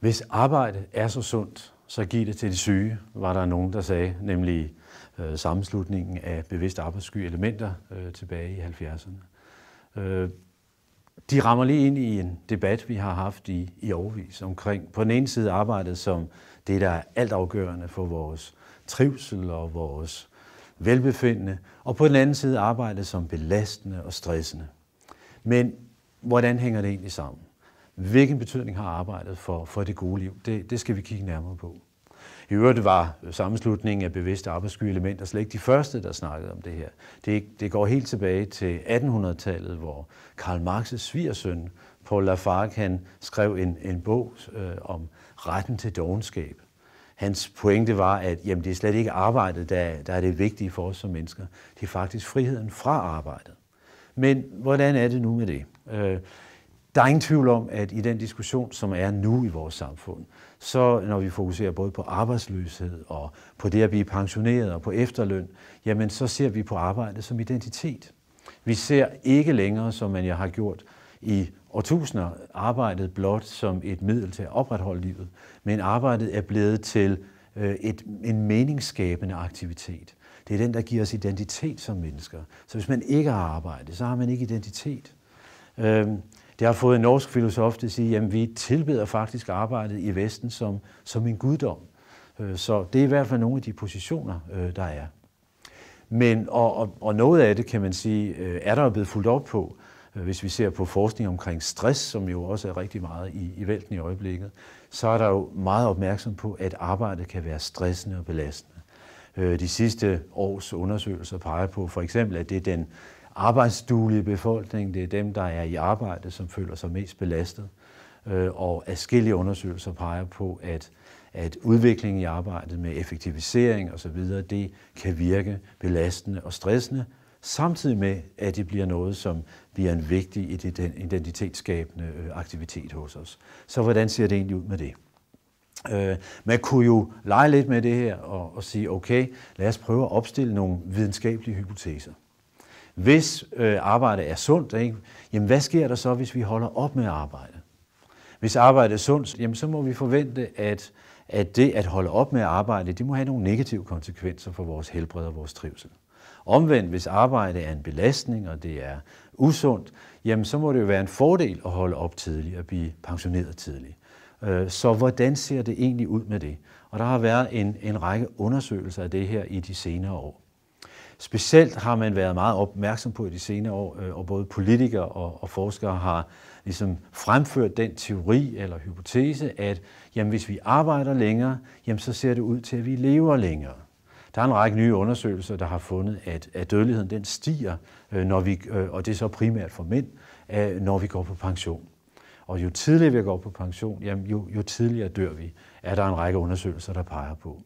Hvis arbejde er så sundt, så giv det til de syge, var der nogen, der sagde, nemlig øh, sammenslutningen af bevidst arbejdssky elementer øh, tilbage i 70'erne. Øh, de rammer lige ind i en debat, vi har haft i, i overvis omkring på den ene side arbejdet som det, der er altafgørende for vores trivsel og vores velbefindende, og på den anden side arbejdet som belastende og stressende. Men hvordan hænger det egentlig sammen? Hvilken betydning har arbejdet for, for det gode liv? Det, det skal vi kigge nærmere på. I øvrigt var sammenslutningen af bevidste arbejdssky elementer slet ikke de første, der snakkede om det her. Det, det går helt tilbage til 1800-tallet, hvor Karl Marx' svigersøn, Paul Lafargue, han skrev en, en bog øh, om retten til dogenskab. Hans pointe var, at jamen, det er slet ikke arbejdet, der, der er det vigtige for os som mennesker. Det er faktisk friheden fra arbejdet. Men hvordan er det nu med det? Øh, der er ingen tvivl om, at i den diskussion, som er nu i vores samfund, så når vi fokuserer både på arbejdsløshed og på det at blive pensioneret og på efterløn, jamen så ser vi på arbejde som identitet. Vi ser ikke længere, som man jeg har gjort i årtusinder, arbejdet blot som et middel til at opretholde livet, men arbejdet er blevet til øh, et, en meningsskabende aktivitet. Det er den, der giver os identitet som mennesker. Så hvis man ikke har arbejde, så har man ikke identitet. Øhm, det har fået en norsk filosof til at sige, at vi tilbeder faktisk arbejdet i Vesten som, som en guddom. Øh, så det er i hvert fald nogle af de positioner, øh, der er. Men, og, og, og noget af det, kan man sige, øh, er der blevet fuldt op på, hvis vi ser på forskning omkring stress, som jo også er rigtig meget i, i vælten i øjeblikket, så er der jo meget opmærksom på, at arbejdet kan være stressende og belastende. De sidste års undersøgelser peger på for eksempel, at det er den arbejdsduelige befolkning, det er dem, der er i arbejde, som føler sig mest belastet. Øh, og afskillige undersøgelser peger på, at, at udviklingen i arbejdet med effektivisering osv., det kan virke belastende og stressende, samtidig med, at det bliver noget, som bliver en vigtig identitetsskabende øh, aktivitet hos os. Så hvordan ser det egentlig ud med det? Øh, man kunne jo lege lidt med det her og, og sige, okay, lad os prøve at opstille nogle videnskabelige hypoteser. Hvis øh, arbejde er sundt, ikke? jamen hvad sker der så, hvis vi holder op med at arbejde? Hvis arbejde er sundt, jamen så må vi forvente, at, at det at holde op med at arbejde, det må have nogle negative konsekvenser for vores helbred og vores trivsel. Omvendt, hvis arbejde er en belastning, og det er usundt, jamen så må det jo være en fordel at holde op tidligt og blive pensioneret tidligt. Øh, så hvordan ser det egentlig ud med det? Og der har været en, en række undersøgelser af det her i de senere år. Specielt har man været meget opmærksom på i de senere år, øh, og både politikere og, og forskere har ligesom fremført den teori eller hypotese, at jamen, hvis vi arbejder længere, jamen, så ser det ud til, at vi lever længere. Der er en række nye undersøgelser, der har fundet, at, at dødeligheden den stiger, øh, når vi, øh, og det er så primært for mænd, når vi går på pension. Og jo tidligere vi går på pension, jamen, jo, jo tidligere dør vi, er der en række undersøgelser, der peger på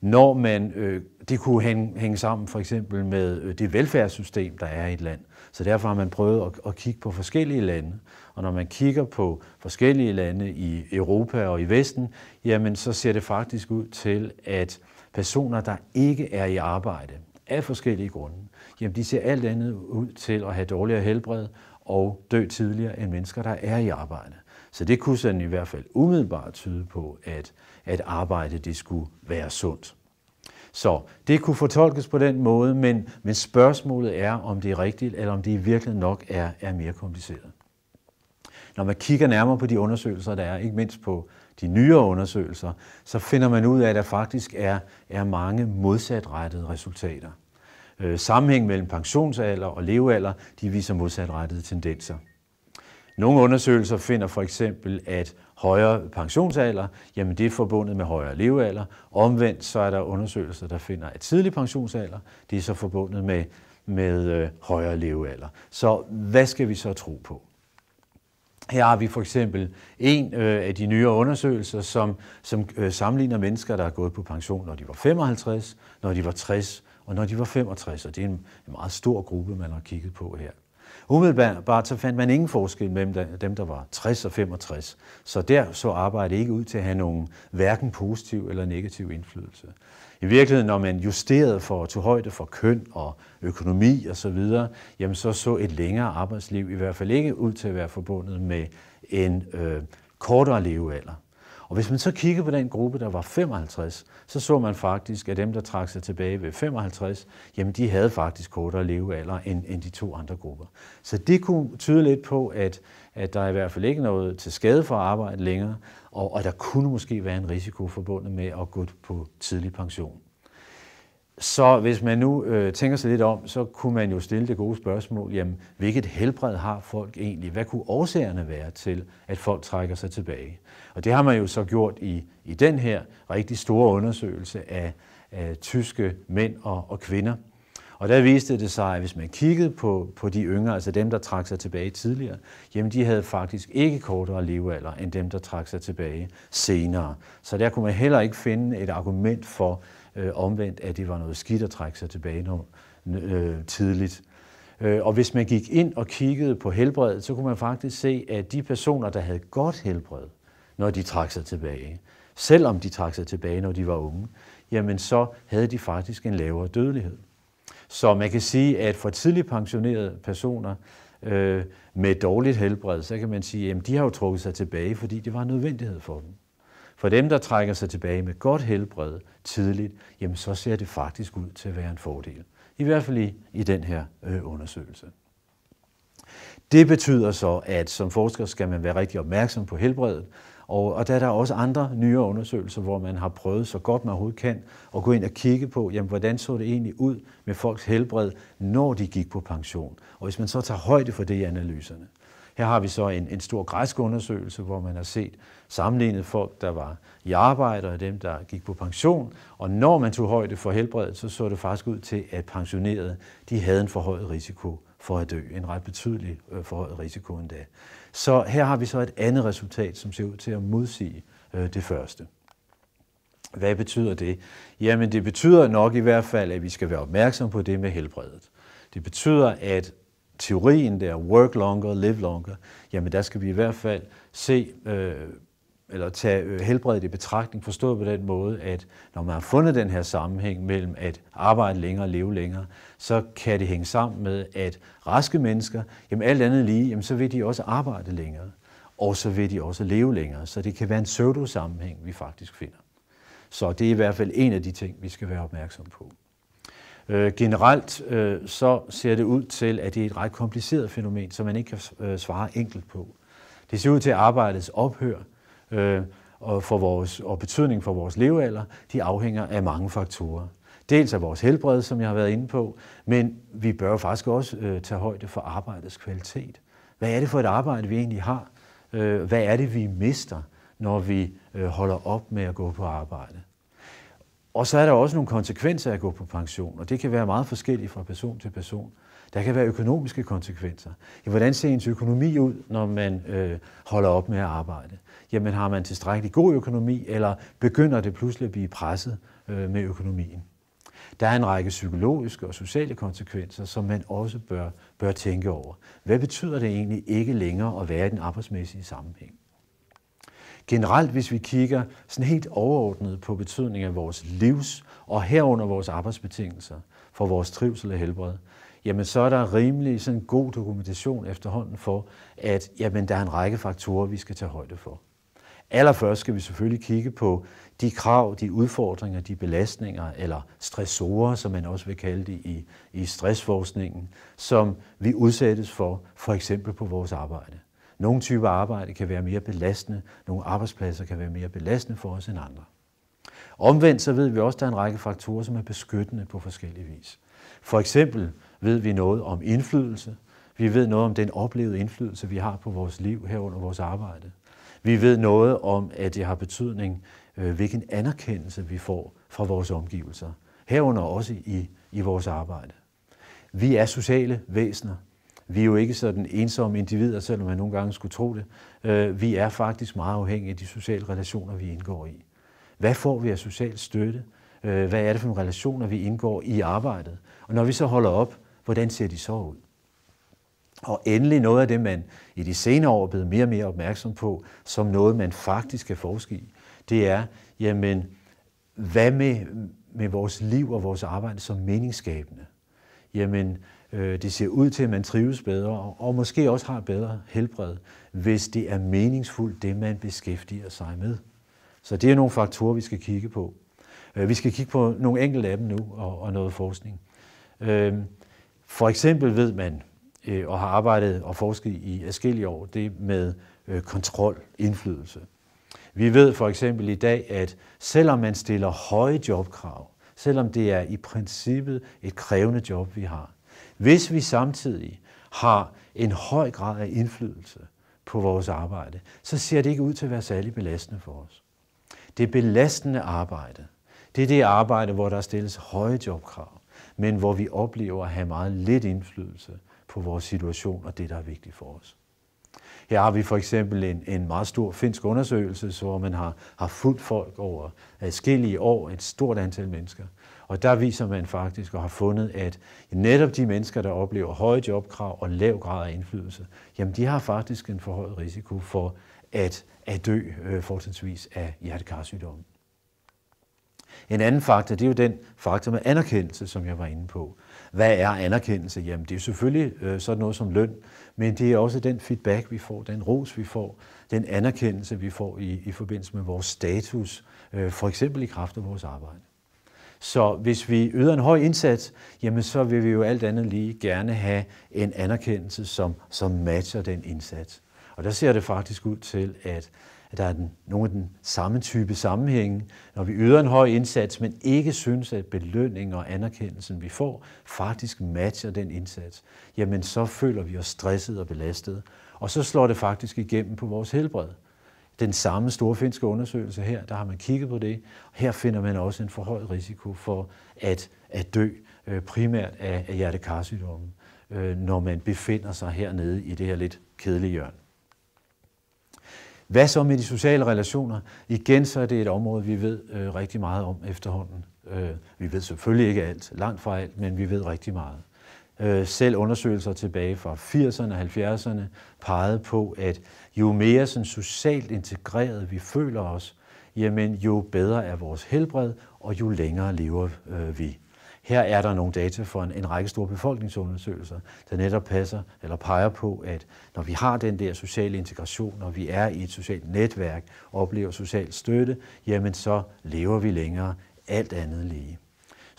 når man, øh, det kunne hænge, hænge sammen for eksempel med øh, det velfærdssystem, der er i et land. Så derfor har man prøvet at, at kigge på forskellige lande. Og når man kigger på forskellige lande i Europa og i Vesten, jamen så ser det faktisk ud til, at personer, der ikke er i arbejde af forskellige grunde, jamen de ser alt andet ud til at have dårligere helbred, og dø tidligere end mennesker, der er i arbejde. Så det kunne sådan i hvert fald umiddelbart tyde på, at, at arbejde det skulle være sundt. Så det kunne fortolkes på den måde, men, men spørgsmålet er, om det er rigtigt, eller om det i virkeligheden nok er, er mere kompliceret. Når man kigger nærmere på de undersøgelser, der er, ikke mindst på de nyere undersøgelser, så finder man ud af, at der faktisk er, er mange modsatrettede resultater. Øh, sammenhæng mellem pensionsalder og levealder, de viser modsatrettede tendenser. Nogle undersøgelser finder for eksempel, at højere pensionsalder, jamen det er forbundet med højere levealder. Omvendt så er der undersøgelser, der finder, at tidlig pensionsalder, det er så forbundet med, med øh, højere levealder. Så hvad skal vi så tro på? Her har vi for eksempel en øh, af de nyere undersøgelser, som, som øh, sammenligner mennesker, der er gået på pension, når de var 55, når de var 60 og når de var 65, og det er en, meget stor gruppe, man har kigget på her. Umiddelbart så fandt man ingen forskel mellem dem, der var 60 og 65. Så der så arbejdet ikke ud til at have nogen hverken positiv eller negativ indflydelse. I virkeligheden, når man justerede for tage højde for køn og økonomi osv., så, videre, jamen så så et længere arbejdsliv i hvert fald ikke ud til at være forbundet med en øh, kortere levealder. Og hvis man så kigger på den gruppe, der var 55, så så man faktisk, at dem, der trak sig tilbage ved 55, jamen de havde faktisk kortere levealder end, end de to andre grupper. Så det kunne tyde lidt på, at, at der i hvert fald ikke noget til skade for at arbejde længere, og, og der kunne måske være en risiko forbundet med at gå på tidlig pension. Så hvis man nu øh, tænker sig lidt om, så kunne man jo stille det gode spørgsmål, jamen, hvilket helbred har folk egentlig? Hvad kunne årsagerne være til, at folk trækker sig tilbage? Og det har man jo så gjort i, i den her rigtig store undersøgelse af, af tyske mænd og, og kvinder. Og der viste det sig, at hvis man kiggede på, på de yngre, altså dem, der trak sig tilbage tidligere, jamen de havde faktisk ikke kortere levealder end dem, der trak sig tilbage senere. Så der kunne man heller ikke finde et argument for, øh, omvendt, at det var noget skidt at trække sig tilbage noget, øh, tidligt. Øh, og hvis man gik ind og kiggede på helbredet, så kunne man faktisk se, at de personer, der havde godt helbred, når de trak sig tilbage, selvom de trak sig tilbage, når de var unge, jamen så havde de faktisk en lavere dødelighed. Så man kan sige, at for tidligt pensionerede personer øh, med dårligt helbred, så kan man sige, at de har jo trukket sig tilbage, fordi det var en nødvendighed for dem. For dem, der trækker sig tilbage med godt helbred tidligt, jamen så ser det faktisk ud til at være en fordel. I hvert fald i, i den her øh, undersøgelse. Det betyder så, at som forsker skal man være rigtig opmærksom på helbredet, og, og der er der også andre nyere undersøgelser, hvor man har prøvet så godt man overhovedet kan at gå ind og kigge på, jamen, hvordan så det egentlig ud med folks helbred, når de gik på pension. Og hvis man så tager højde for det i analyserne. Her har vi så en, en stor græsk undersøgelse, hvor man har set, sammenlignet folk, der var i arbejde og dem, der gik på pension. Og når man tog højde for helbredet, så så det faktisk ud til, at pensionerede de havde en forhøjet risiko for at dø. En ret betydelig øh, forhøjet risiko endda. Så her har vi så et andet resultat, som ser ud til at modsige øh, det første. Hvad betyder det? Jamen det betyder nok i hvert fald, at vi skal være opmærksom på det med helbredet. Det betyder, at teorien der, work longer, live longer, jamen der skal vi i hvert fald se øh, eller tage øh, helbredet i betragtning, forstået på den måde, at når man har fundet den her sammenhæng mellem at arbejde længere og leve længere, så kan det hænge sammen med, at raske mennesker, jamen alt andet lige, jamen så vil de også arbejde længere, og så vil de også leve længere. Så det kan være en pseudo-sammenhæng, vi faktisk finder. Så det er i hvert fald en af de ting, vi skal være opmærksom på. Øh, generelt øh, så ser det ud til, at det er et ret kompliceret fænomen, som man ikke kan øh, svare enkelt på. Det ser ud til, at arbejdets ophør øh, og, for vores, og betydning for vores levealder, de afhænger af mange faktorer. Dels af vores helbred, som jeg har været inde på, men vi bør faktisk også øh, tage højde for arbejdets kvalitet. Hvad er det for et arbejde, vi egentlig har? Øh, hvad er det, vi mister, når vi øh, holder op med at gå på arbejde? Og så er der også nogle konsekvenser af at gå på pension, og det kan være meget forskelligt fra person til person. Der kan være økonomiske konsekvenser. Ja, hvordan ser ens økonomi ud, når man øh, holder op med at arbejde? Jamen har man tilstrækkelig god økonomi, eller begynder det pludselig at blive presset øh, med økonomien? Der er en række psykologiske og sociale konsekvenser, som man også bør, bør tænke over. Hvad betyder det egentlig ikke længere at være i den arbejdsmæssige sammenhæng? Generelt, hvis vi kigger sådan helt overordnet på betydningen af vores livs og herunder vores arbejdsbetingelser for vores trivsel og helbred, jamen så er der rimelig sådan god dokumentation efterhånden for, at jamen, der er en række faktorer, vi skal tage højde for. Allerførst skal vi selvfølgelig kigge på de krav, de udfordringer, de belastninger eller stressorer, som man også vil kalde det i, i stressforskningen, som vi udsættes for, for eksempel på vores arbejde. Nogle typer arbejde kan være mere belastende, nogle arbejdspladser kan være mere belastende for os end andre. Omvendt så ved vi også, at der er en række faktorer, som er beskyttende på forskellige vis. For eksempel ved vi noget om indflydelse. Vi ved noget om den oplevede indflydelse, vi har på vores liv herunder vores arbejde. Vi ved noget om, at det har betydning, øh, hvilken anerkendelse vi får fra vores omgivelser. Herunder også i, i vores arbejde. Vi er sociale væsener. Vi er jo ikke sådan ensomme individer, selvom man nogle gange skulle tro det. Øh, vi er faktisk meget afhængige af de sociale relationer, vi indgår i. Hvad får vi af social støtte? Øh, hvad er det for nogle relationer, vi indgår i arbejdet? Og når vi så holder op, hvordan ser de så ud? Og endelig noget af det, man i de senere år er blevet mere og mere opmærksom på, som noget, man faktisk kan forske i, det er, jamen, hvad med, med vores liv og vores arbejde som meningsskabende? Jamen, Øh, det ser ud til, at man trives bedre, og måske også har bedre helbred, hvis det er meningsfuldt, det man beskæftiger sig med. Så det er nogle faktorer, vi skal kigge på. Øh, vi skal kigge på nogle enkelte af dem nu, og noget forskning. Øh, for eksempel ved man, og har arbejdet og forsket i forskellige år, det med kontrol, indflydelse. Vi ved for eksempel i dag, at selvom man stiller høje jobkrav, selvom det er i princippet et krævende job, vi har, hvis vi samtidig har en høj grad af indflydelse på vores arbejde, så ser det ikke ud til at være særlig belastende for os. Det belastende arbejde. Det er det arbejde, hvor der stilles høje jobkrav, men hvor vi oplever at have meget lidt indflydelse på vores situation og det, der er vigtigt for os. Her har vi for eksempel en, en meget stor finsk undersøgelse, hvor man har, har fulgt folk over forskellige år, et stort antal mennesker, og der viser man faktisk og har fundet, at netop de mennesker, der oplever høje jobkrav og lav grad af indflydelse, jamen de har faktisk en forhøjet risiko for at, at dø øh, fortrinsvis af hjertekarsygdomme. En anden faktor, det er jo den faktor med anerkendelse, som jeg var inde på. Hvad er anerkendelse? Jamen, det er selvfølgelig øh, sådan noget som løn, men det er også den feedback, vi får, den ros, vi får, den anerkendelse, vi får i, i forbindelse med vores status, øh, for eksempel i kraft af vores arbejde. Så hvis vi yder en høj indsats, jamen så vil vi jo alt andet lige gerne have en anerkendelse, som, som matcher den indsats. Og der ser det faktisk ud til, at, at der er den, nogle af den samme type sammenhænge. Når vi yder en høj indsats, men ikke synes, at belønningen og anerkendelsen, vi får, faktisk matcher den indsats, jamen så føler vi os stresset og belastet. Og så slår det faktisk igennem på vores helbred den samme store finske undersøgelse her, der har man kigget på det. Her finder man også en forhøjet risiko for at, at dø øh, primært af, hjertekarsygdomme, øh, når man befinder sig hernede i det her lidt kedelige hjørne. Hvad så med de sociale relationer? Igen så er det et område, vi ved øh, rigtig meget om efterhånden. vi ved selvfølgelig ikke alt, langt fra alt, men vi ved rigtig meget. Øh, selv undersøgelser tilbage fra 80'erne og 70'erne pegede på, at jo mere sådan socialt integreret vi føler os, jamen jo bedre er vores helbred, og jo længere lever øh, vi. Her er der nogle data for en, en række store befolkningsundersøgelser, der netop passer eller peger på, at når vi har den der sociale integration, når vi er i et socialt netværk, oplever social støtte, jamen så lever vi længere alt andet lige.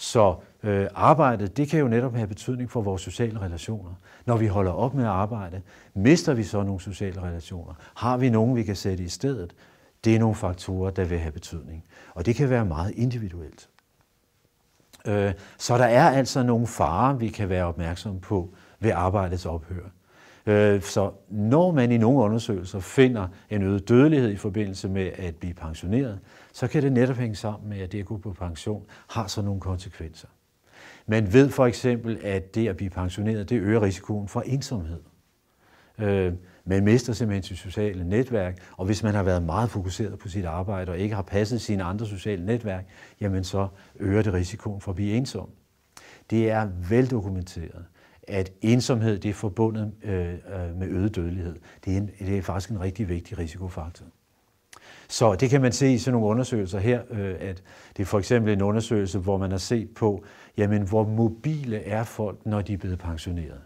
Så øh, arbejdet, det kan jo netop have betydning for vores sociale relationer. Når vi holder op med at arbejde, mister vi så nogle sociale relationer? Har vi nogen, vi kan sætte i stedet? Det er nogle faktorer, der vil have betydning. Og det kan være meget individuelt. Øh, så der er altså nogle farer, vi kan være opmærksom på ved arbejdets ophør. Øh, så når man i nogle undersøgelser finder en øget dødelighed i forbindelse med at blive pensioneret, så kan det netop hænge sammen med, at det at gå på pension har så nogle konsekvenser. Man ved for eksempel, at det at blive pensioneret, det øger risikoen for ensomhed. Øh, man mister simpelthen sit sociale netværk, og hvis man har været meget fokuseret på sit arbejde og ikke har passet sine andre sociale netværk, jamen så øger det risikoen for at blive ensom. Det er veldokumenteret, at ensomhed det er forbundet øh, øh, med øget dødelighed. Det er, en, det er faktisk en rigtig vigtig risikofaktor. Så det kan man se i sådan nogle undersøgelser her, øh, at det er for eksempel en undersøgelse, hvor man har set på, jamen, hvor mobile er folk, når de er blevet pensioneret.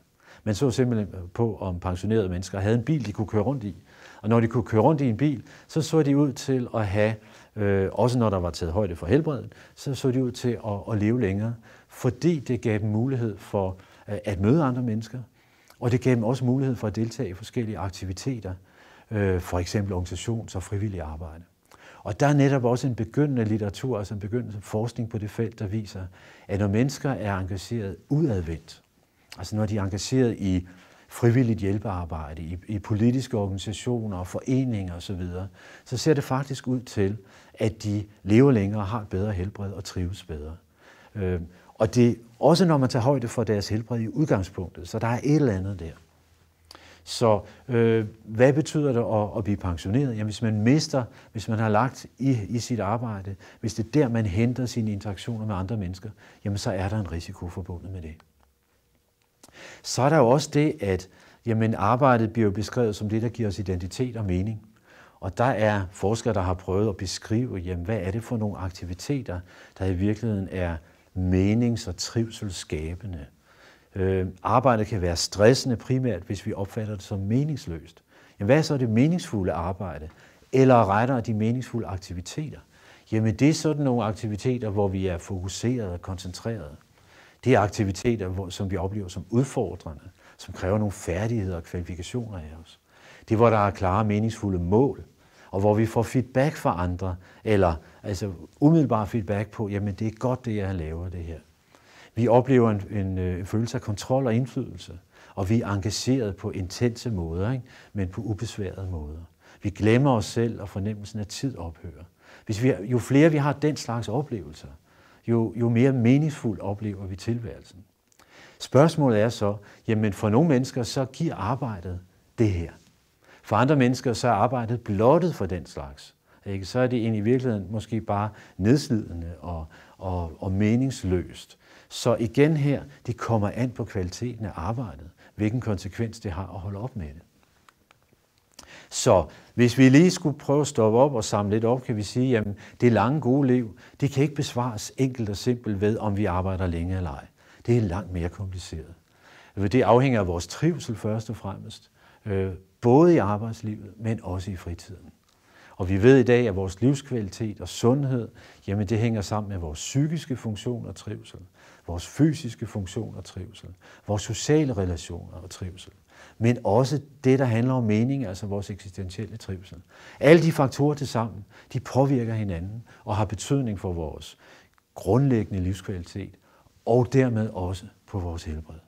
Man så simpelthen på, om pensionerede mennesker havde en bil, de kunne køre rundt i. Og når de kunne køre rundt i en bil, så så de ud til at have, øh, også når der var taget højde for helbredet, så så de ud til at, at leve længere, fordi det gav dem mulighed for Øh, at møde andre mennesker, og det gav dem også mulighed for at deltage i forskellige aktiviteter, øh, for eksempel organisations- og frivillig arbejde. Og der er netop også en begyndende litteratur, altså en begyndende forskning på det felt, der viser, at når mennesker er engageret udadvendt, altså når de er engageret i frivilligt hjælpearbejde, i, i politiske organisationer og foreninger osv., så ser det faktisk ud til, at de lever længere, har et bedre helbred og trives bedre. Øh, og det også når man tager højde for deres helbred i udgangspunktet, så der er et eller andet der. Så øh, hvad betyder det at, at blive pensioneret? Jamen hvis man mister, hvis man har lagt i, i sit arbejde, hvis det er der, man henter sine interaktioner med andre mennesker, jamen så er der en risiko forbundet med det. Så er der jo også det, at jamen, arbejdet bliver beskrevet som det, der giver os identitet og mening. Og der er forskere, der har prøvet at beskrive, jamen, hvad er det for nogle aktiviteter, der i virkeligheden er menings- og trivselsskabende. Øh, arbejdet kan være stressende primært, hvis vi opfatter det som meningsløst. Jamen, hvad er så det meningsfulde arbejde? Eller rettere de meningsfulde aktiviteter? Jamen, det er sådan nogle aktiviteter, hvor vi er fokuseret og koncentreret. Det er aktiviteter, hvor, som vi oplever som udfordrende, som kræver nogle færdigheder og kvalifikationer af os. Det er, hvor der er klare meningsfulde mål – og hvor vi får feedback fra andre, eller altså umiddelbar feedback på, jamen det er godt det, jeg laver det her. Vi oplever en, en, øh, en følelse af kontrol og indflydelse, og vi er engageret på intense måder, ikke? men på ubesværede måder. Vi glemmer os selv, og fornemmelsen af tid ophører. Hvis vi, jo flere vi har den slags oplevelser, jo, jo mere meningsfuldt oplever vi tilværelsen. Spørgsmålet er så, jamen for nogle mennesker, så giver arbejdet det her. For andre mennesker så er arbejdet blottet for den slags. Ikke? Så er det egentlig i virkeligheden måske bare nedslidende og, og, og meningsløst. Så igen her, det kommer an på kvaliteten af arbejdet, hvilken konsekvens det har at holde op med det. Så hvis vi lige skulle prøve at stoppe op og samle lidt op, kan vi sige, at det lange gode liv, det kan ikke besvares enkelt og simpelt ved, om vi arbejder længe eller ej. Det er langt mere kompliceret. Det afhænger af vores trivsel først og fremmest. Øh, både i arbejdslivet, men også i fritiden. Og vi ved i dag, at vores livskvalitet og sundhed, jamen det hænger sammen med vores psykiske funktion og trivsel, vores fysiske funktion og trivsel, vores sociale relationer og trivsel, men også det, der handler om mening, altså vores eksistentielle trivsel. Alle de faktorer til sammen, de påvirker hinanden og har betydning for vores grundlæggende livskvalitet og dermed også på vores helbred.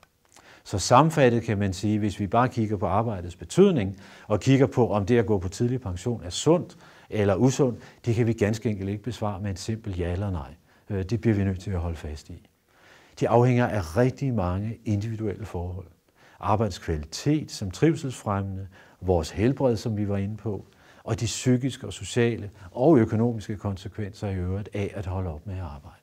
Så samfattet kan man sige, hvis vi bare kigger på arbejdets betydning, og kigger på, om det at gå på tidlig pension er sundt eller usundt, det kan vi ganske enkelt ikke besvare med en simpel ja eller nej. Øh, det bliver vi nødt til at holde fast i. Det afhænger af rigtig mange individuelle forhold. Arbejdskvalitet som trivselsfremmende, vores helbred, som vi var inde på, og de psykiske og sociale og økonomiske konsekvenser i øvrigt af at holde op med at arbejde.